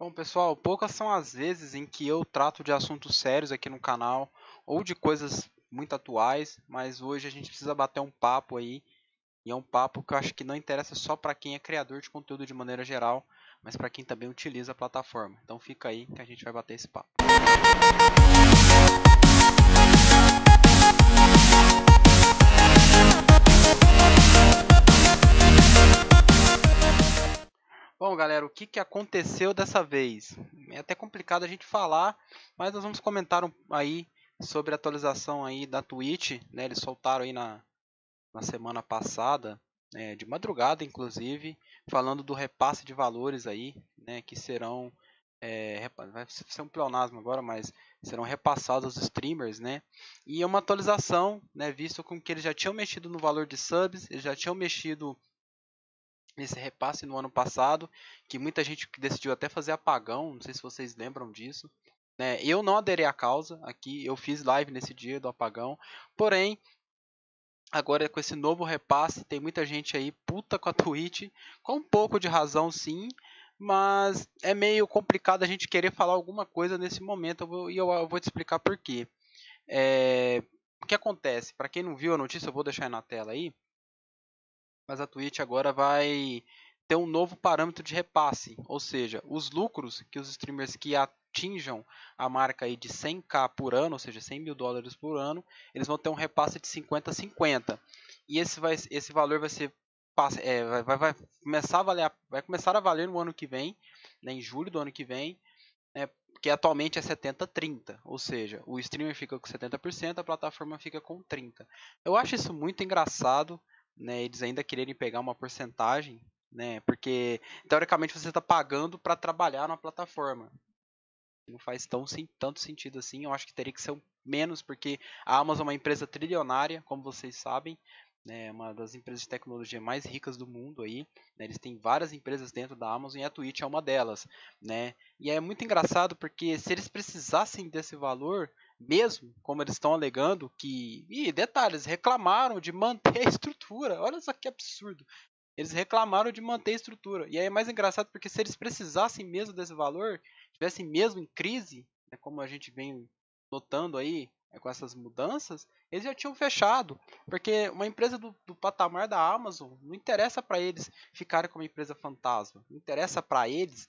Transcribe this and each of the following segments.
Bom, pessoal, poucas são as vezes em que eu trato de assuntos sérios aqui no canal ou de coisas muito atuais, mas hoje a gente precisa bater um papo aí. E é um papo que eu acho que não interessa só para quem é criador de conteúdo de maneira geral, mas para quem também utiliza a plataforma. Então fica aí que a gente vai bater esse papo. o que, que aconteceu dessa vez. É até complicado a gente falar, mas nós vamos comentar um, aí sobre a atualização aí da Twitch, né? Eles soltaram aí na, na semana passada, é, de madrugada inclusive, falando do repasse de valores aí, né? Que serão é, vai ser um pleonasmo agora, mas serão repassados aos streamers, né? E é uma atualização, né? Visto com que eles já tinham mexido no valor de subs, eles já tinham mexido nesse repasse no ano passado, que muita gente decidiu até fazer apagão, não sei se vocês lembram disso. Né? Eu não aderi à causa aqui, eu fiz live nesse dia do apagão, porém, agora com esse novo repasse, tem muita gente aí puta com a Twitch, com um pouco de razão sim, mas é meio complicado a gente querer falar alguma coisa nesse momento, e eu, vou te explicar por quê. É, o que acontece? Para quem não viu a notícia, eu vou deixar na tela aí mas a Twitch agora vai ter um novo parâmetro de repasse, ou seja, os lucros que os streamers que atinjam a marca aí de 100k por ano, ou seja, 100 mil dólares por ano, eles vão ter um repasse de 50 a 50. E esse, vai, esse valor vai ser é, vai, vai, vai, começar a valer, vai começar a valer no ano que vem, né, em julho do ano que vem, né, que atualmente é 70-30, ou seja, o streamer fica com 70%, a plataforma fica com 30%. Eu acho isso muito engraçado, né, eles ainda quererem pegar uma porcentagem, né, porque teoricamente você está pagando para trabalhar na plataforma. Não faz tão, sim, tanto sentido assim, eu acho que teria que ser um, menos, porque a Amazon é uma empresa trilionária, como vocês sabem, né, é uma das empresas de tecnologia mais ricas do mundo aí, né, eles têm várias empresas dentro da Amazon e a Twitch é uma delas, né, e é muito engraçado porque se eles precisassem desse valor, mesmo como eles estão alegando que. E detalhes, reclamaram de manter a estrutura. Olha só que absurdo. Eles reclamaram de manter a estrutura. E aí é mais engraçado porque se eles precisassem mesmo desse valor, estivessem mesmo em crise, né, como a gente vem notando aí né, com essas mudanças, eles já tinham fechado. Porque uma empresa do, do patamar da Amazon não interessa para eles ficarem uma empresa fantasma. Não interessa para eles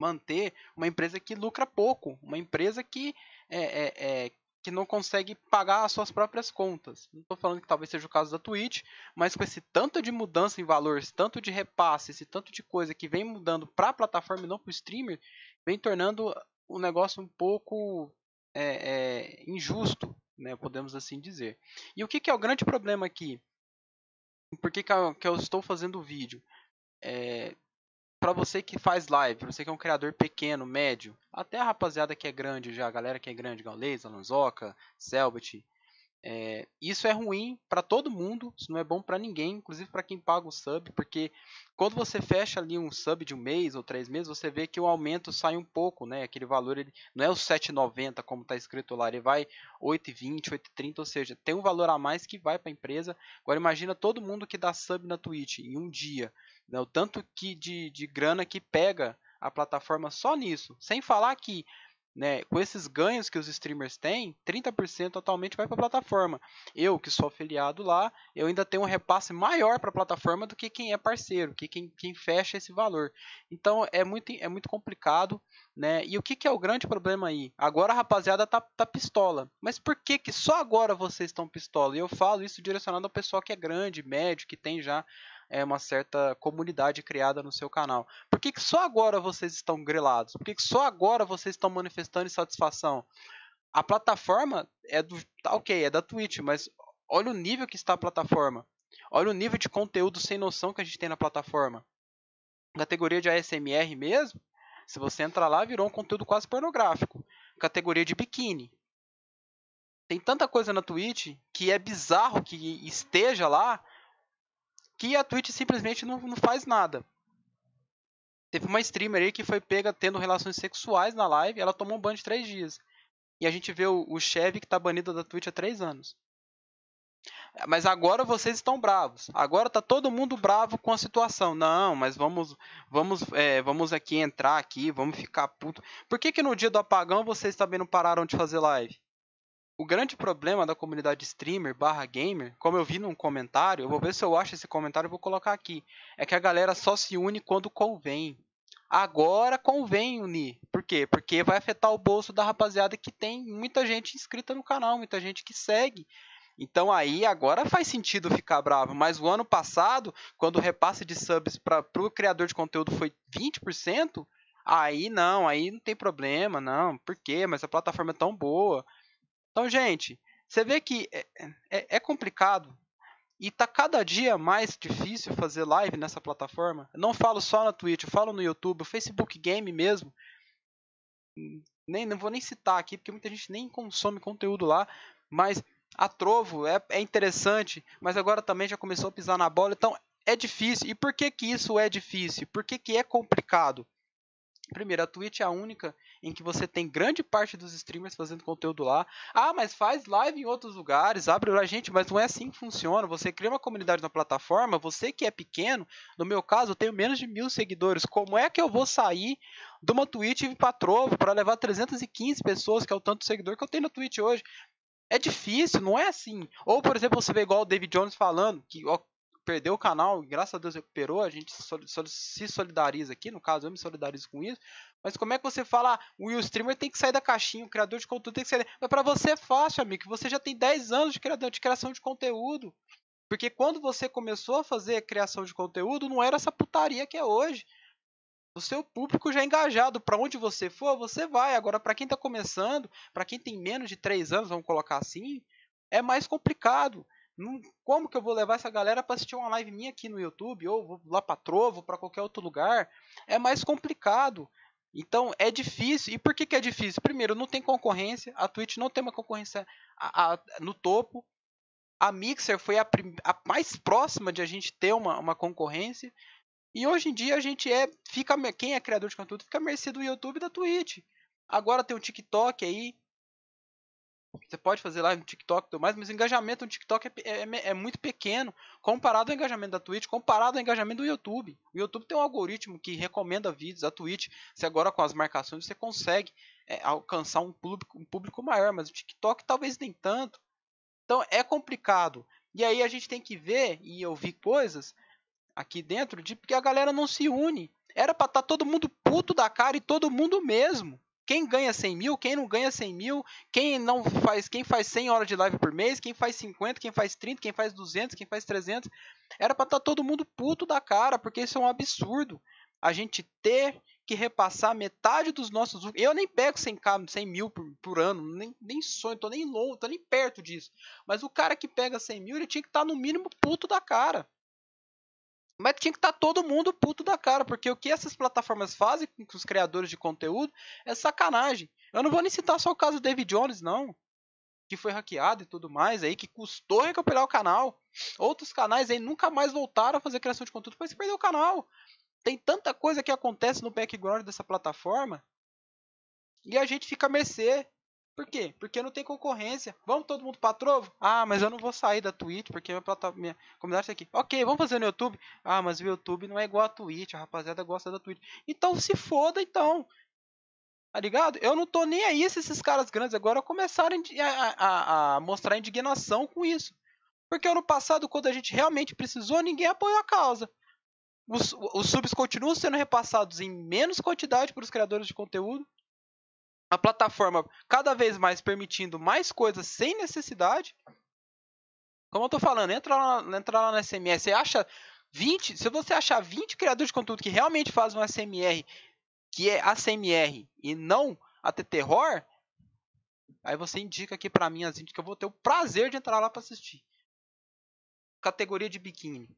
manter uma empresa que lucra pouco, uma empresa que é, é, é que não consegue pagar as suas próprias contas. Não estou falando que talvez seja o caso da Twitch, mas com esse tanto de mudança em valores, tanto de repasse, esse tanto de coisa que vem mudando para a plataforma e não para o streamer, vem tornando o negócio um pouco é, é, injusto, né, podemos assim dizer. E o que, que é o grande problema aqui? Por que, que, eu, é que eu estou fazendo o vídeo? É, para você que faz live, você que é um criador pequeno, médio, até a rapaziada que é grande já, a galera que é grande, Gaules, Alonsoca, Selbit, é, isso é ruim para todo mundo, isso não é bom para ninguém, inclusive para quem paga o sub, porque quando você fecha ali um sub de um mês ou três meses, você vê que o aumento sai um pouco, né? Aquele valor ele não é o 7,90 como está escrito lá, ele vai 8,20, 8,30, ou seja, tem um valor a mais que vai para a empresa. Agora imagina todo mundo que dá sub na Twitch em um dia, né? o tanto que de, de grana que pega a plataforma só nisso, sem falar que né? Com esses ganhos que os streamers têm, 30% totalmente vai para a plataforma. Eu, que sou afiliado lá, eu ainda tenho um repasse maior para a plataforma do que quem é parceiro, que quem, quem fecha esse valor. Então é muito, é muito complicado. Né? E o que, que, é o grande problema aí? Agora a rapaziada tá, tá pistola. Mas por que que só agora vocês estão pistola? E eu falo isso direcionado ao pessoal que é grande, médio, que tem já é, uma certa comunidade criada no seu canal. Por que, que só agora vocês estão grelados? Por que, que só agora vocês estão manifestando insatisfação? A plataforma é do. Tá, ok, é da Twitch, mas olha o nível que está a plataforma. Olha o nível de conteúdo sem noção que a gente tem na plataforma. Categoria de ASMR mesmo, se você entrar lá, virou um conteúdo quase pornográfico. Categoria de biquíni. Tem tanta coisa na Twitch que é bizarro que esteja lá que a Twitch simplesmente não, não faz nada. Teve uma streamer aí que foi pega tendo relações sexuais na live, ela tomou um ban de três dias. E a gente vê o, o Chevy que tá banido da Twitch há três anos. Mas agora vocês estão bravos. Agora tá todo mundo bravo com a situação. Não, mas vamos, vamos, é, vamos aqui entrar aqui, vamos ficar puto. Por que que no dia do apagão vocês também não pararam de fazer live? O grande problema da comunidade streamer barra gamer, como eu vi num comentário, eu vou ver se eu acho esse comentário e vou colocar aqui, é que a galera só se une quando convém. Agora convém unir. Por quê? Porque vai afetar o bolso da rapaziada que tem muita gente inscrita no canal, muita gente que segue. Então aí agora faz sentido ficar bravo. Mas o ano passado, quando o repasse de subs para o criador de conteúdo foi 20%, aí não, aí não tem problema, não. Por quê? Mas a plataforma é tão boa. Então, gente, você vê que é, é, é complicado e está cada dia mais difícil fazer live nessa plataforma. Eu não falo só na Twitch, eu falo no YouTube, o Facebook Game mesmo. Nem, não vou nem citar aqui, porque muita gente nem consome conteúdo lá, mas a Trovo é, é interessante, mas agora também já começou a pisar na bola, então é difícil. E por que que isso é difícil? Por que que é complicado? Primeiro, a Twitch é a única em que você tem grande parte dos streamers fazendo conteúdo lá. Ah, mas faz live em outros lugares, abre lá, gente, mas não é assim que funciona. Você cria uma comunidade na plataforma, você que é pequeno, no meu caso, eu tenho menos de mil seguidores. Como é que eu vou sair de uma Twitch para Trovo para levar 315 pessoas, que é o tanto de seguidor que eu tenho na Twitch hoje? É difícil, não é assim. Ou, por exemplo, você vê igual o David Jones falando, que perdeu o canal, graças a Deus recuperou, a gente se solidariza aqui, no caso eu me solidarizo com isso. Mas como é que você fala, ah, o streamer tem que sair da caixinha, o criador de conteúdo tem que sair. Mas para você é fácil, amigo, você já tem 10 anos de, criador, de criação de conteúdo. Porque quando você começou a fazer criação de conteúdo, não era essa putaria que é hoje. O seu público já é engajado, para onde você for, você vai. Agora, para quem está começando, para quem tem menos de 3 anos, vamos colocar assim, é mais complicado. Não, como que eu vou levar essa galera para assistir uma live minha aqui no YouTube ou vou lá para Trovo, para qualquer outro lugar? É mais complicado. Então é difícil. E por que, que é difícil? Primeiro, não tem concorrência. A Twitch não tem uma concorrência a, a, no topo. A Mixer foi a, a, mais próxima de a gente ter uma, uma concorrência. E hoje em dia a gente é. fica Quem é criador de conteúdo fica a mercê do YouTube e da Twitch. Agora tem o TikTok aí, você pode fazer live no TikTok e tudo mais, mas o engajamento no TikTok é, é, é, muito pequeno comparado ao engajamento da Twitch, comparado ao engajamento do YouTube. O YouTube tem um algoritmo que recomenda vídeos, a Twitch, se agora com as marcações você consegue é, alcançar um público, um público maior, mas o TikTok talvez nem tanto. Então é complicado. E aí a gente tem que ver e ouvir coisas aqui dentro de que a galera não se une. Era para estar tá todo mundo puto da cara e todo mundo mesmo quem ganha 100 mil, quem não ganha 100 mil, quem não faz, quem faz 100 horas de live por mês, quem faz 50, quem faz 30, quem faz 200, quem faz 300. Era para estar tá todo mundo puto da cara, porque isso é um absurdo. A gente ter que repassar metade dos nossos. Eu nem pego 100 100 mil por, por, ano, nem, nem sonho, tô nem louco, tô nem perto disso. Mas o cara que pega 100 mil, ele tinha que estar tá no mínimo puto da cara. Mas tinha que estar tá todo mundo puto da cara, porque o que essas plataformas fazem com os criadores de conteúdo é sacanagem. Eu não vou nem citar só o caso do David Jones, não. Que foi hackeado e tudo mais aí, que custou recuperar o canal. Outros canais aí nunca mais voltaram a fazer criação de conteúdo, depois perdeu o canal. Tem tanta coisa que acontece no background dessa plataforma. E a gente fica a mercê por quê? Porque não tem concorrência. Vamos todo mundo pra Trovo? Ah, mas eu não vou sair da Twitch, porque minha, minha comunidade está aqui. Ok, vamos fazer no YouTube? Ah, mas o YouTube não é igual a Twitch, a rapaziada gosta da Twitch. Então se foda, então. Tá ligado? Eu não tô nem aí se esses caras grandes agora começarem a, a, a mostrar indignação com isso. Porque ano passado, quando a gente realmente precisou, ninguém apoiou a causa. Os, os subs continuam sendo repassados em menos quantidade para os criadores de conteúdo a plataforma cada vez mais permitindo mais coisas sem necessidade. Como eu tô falando, entra lá, entra lá no SMS, você acha 20, se você achar 20 criadores de conteúdo que realmente fazem um SMR, que é ACMR e não até terror, aí você indica aqui para mim as assim, que eu vou ter o prazer de entrar lá para assistir. Categoria de biquíni.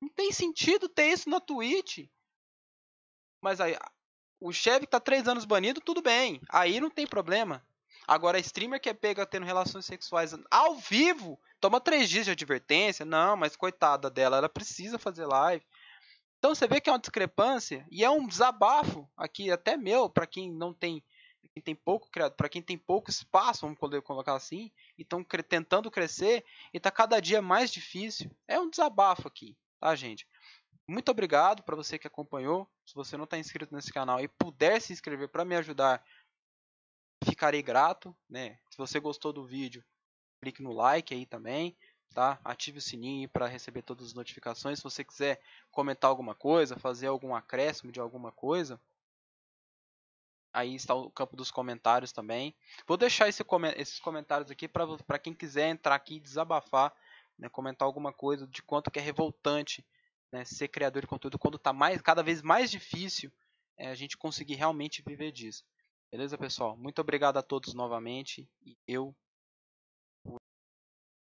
Não tem sentido ter isso na Twitch. Mas aí, o chefe que tá três anos banido, tudo bem. Aí não tem problema. Agora, streamer que é pega tendo relações sexuais ao vivo, toma três dias de advertência. Não, mas coitada dela, ela precisa fazer live. Então você vê que é uma discrepância e é um desabafo aqui até meu para quem não tem quem tem pouco para quem tem pouco espaço, vamos colocar assim, e estão tentando crescer e está cada dia mais difícil. É um desabafo aqui, tá, gente? Muito obrigado para você que acompanhou. Se você não está inscrito nesse canal e puder se inscrever para me ajudar, ficarei grato. Né? Se você gostou do vídeo, clique no like aí também. Tá? Ative o sininho para receber todas as notificações. Se você quiser comentar alguma coisa, fazer algum acréscimo de alguma coisa, aí está o campo dos comentários também. Vou deixar esse, esses comentários aqui para quem quiser entrar aqui e desabafar, né? comentar alguma coisa de quanto que é revoltante né, ser criador de conteúdo quando está mais, cada vez mais difícil é, a gente conseguir realmente viver disso. Beleza, pessoal? Muito obrigado a todos novamente. E eu